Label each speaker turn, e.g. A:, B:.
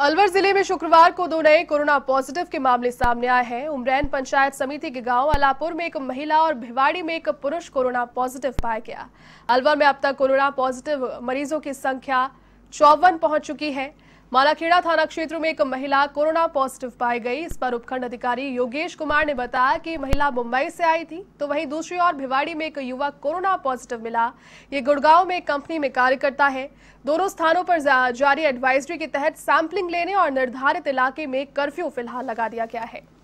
A: अलवर जिले में शुक्रवार को दो नए कोरोना पॉजिटिव के मामले सामने आए हैं उमरैन पंचायत समिति के गांव अलापुर में एक महिला और भिवाड़ी में एक पुरुष कोरोना पॉजिटिव पाया गया अलवर में अब तक कोरोना पॉजिटिव मरीजों की संख्या चौवन पहुंच चुकी है मालाखेड़ा थाना क्षेत्र में एक महिला कोरोना पॉजिटिव पाई गई इस पर उपखंड अधिकारी योगेश कुमार ने बताया कि महिला मुंबई से आई थी तो वहीं दूसरी ओर भिवाड़ी में एक युवक कोरोना पॉजिटिव मिला ये गुड़गांव में कंपनी में कार्य करता है दोनों स्थानों पर जारी एडवाइजरी के तहत सैंपलिंग लेने और निर्धारित इलाके में कर्फ्यू फिलहाल लगा दिया गया है